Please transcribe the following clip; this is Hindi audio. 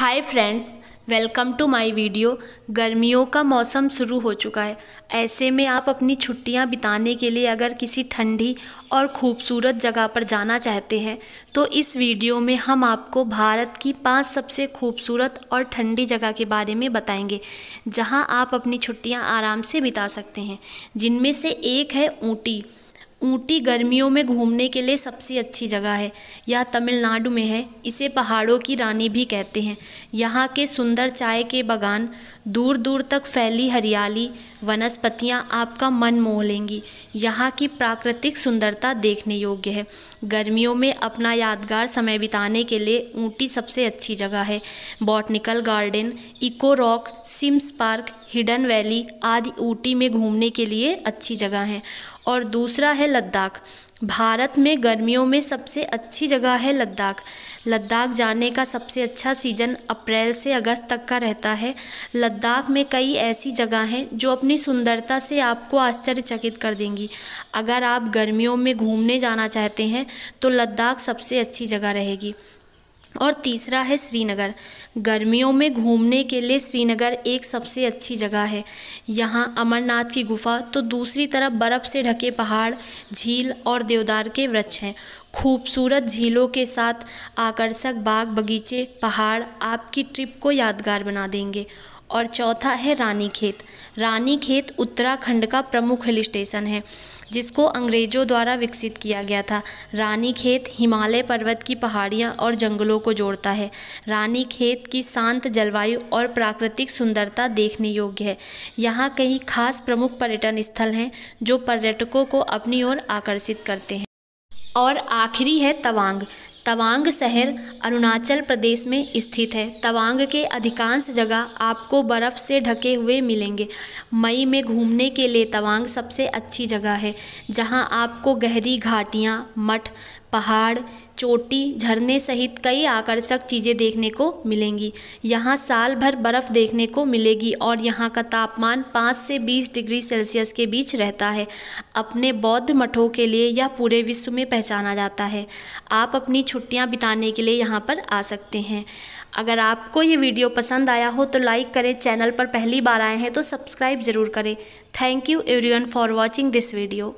hi friends welcome to my video गर्मियों का मौसम शुरू हो चुका है ऐसे में आप अपनी छुट्टियां बिताने के लिए अगर किसी ठंडी और ख़ूबसूरत जगह पर जाना चाहते हैं तो इस वीडियो में हम आपको भारत की पांच सबसे खूबसूरत और ठंडी जगह के बारे में बताएंगे जहां आप अपनी छुट्टियां आराम से बिता सकते हैं जिनमें से एक है ऊँटी ऊटी गर्मियों में घूमने के लिए सबसे अच्छी जगह है यह तमिलनाडु में है इसे पहाड़ों की रानी भी कहते हैं यहाँ के सुंदर चाय के बागान दूर दूर तक फैली हरियाली वनस्पतियाँ आपका मन मोह लेंगी यहाँ की प्राकृतिक सुंदरता देखने योग्य है गर्मियों में अपना यादगार समय बिताने के लिए ऊँटी सबसे अच्छी जगह है botanical garden eco rock sims park hidden valley आदि ऊटी में घूमने के लिए अच्छी जगह हैं और दूसरा है लद्दाख भारत में गर्मियों में सबसे अच्छी जगह है लद्दाख लद्दाख जाने का सबसे अच्छा सीज़न अप्रैल से अगस्त तक का रहता है लद्दाख में कई ऐसी जगह हैं जो अपनी सुंदरता से आपको आश्चर्यचकित कर देंगी अगर आप गर्मियों में घूमने जाना चाहते हैं तो लद्दाख सबसे अच्छी जगह रहेगी और तीसरा है श्रीनगर गर्मियों में घूमने के लिए श्रीनगर एक सबसे अच्छी जगह है यहाँ अमरनाथ की गुफा तो दूसरी तरफ बर्फ़ से ढके पहाड़ झील और देवदार के वृक्ष हैं खूबसूरत झीलों के साथ आकर्षक बाग बगीचे पहाड़ आपकी ट्रिप को यादगार बना देंगे और चौथा है रानीखेत रानीखेत उत्तराखंड का प्रमुख हिल स्टेशन है जिसको अंग्रेज़ों द्वारा विकसित किया गया था रानीखेत हिमालय पर्वत की पहाड़ियाँ और जंगलों को जोड़ता है रानीखेत की शांत जलवायु और प्राकृतिक सुंदरता देखने योग्य है यहाँ कई खास प्रमुख पर्यटन स्थल हैं जो पर्यटकों को अपनी ओर आकर्षित करते हैं और आखिरी है तवांग तवांग शहर अरुणाचल प्रदेश में स्थित है तवांग के अधिकांश जगह आपको बर्फ़ से ढके हुए मिलेंगे मई में घूमने के लिए तवांग सबसे अच्छी जगह है जहां आपको गहरी घाटियां मठ पहाड़ चोटी झरने सहित कई आकर्षक चीज़ें देखने को मिलेंगी यहाँ साल भर बर्फ़ देखने को मिलेगी और यहाँ का तापमान 5 से 20 डिग्री सेल्सियस के बीच रहता है अपने बौद्ध मठों के लिए यह पूरे विश्व में पहचाना जाता है आप अपनी छुट्टियाँ बिताने के लिए यहाँ पर आ सकते हैं अगर आपको ये वीडियो पसंद आया हो तो लाइक करें चैनल पर पहली बार आए हैं तो सब्सक्राइब ज़रूर करें thank you every for watching this video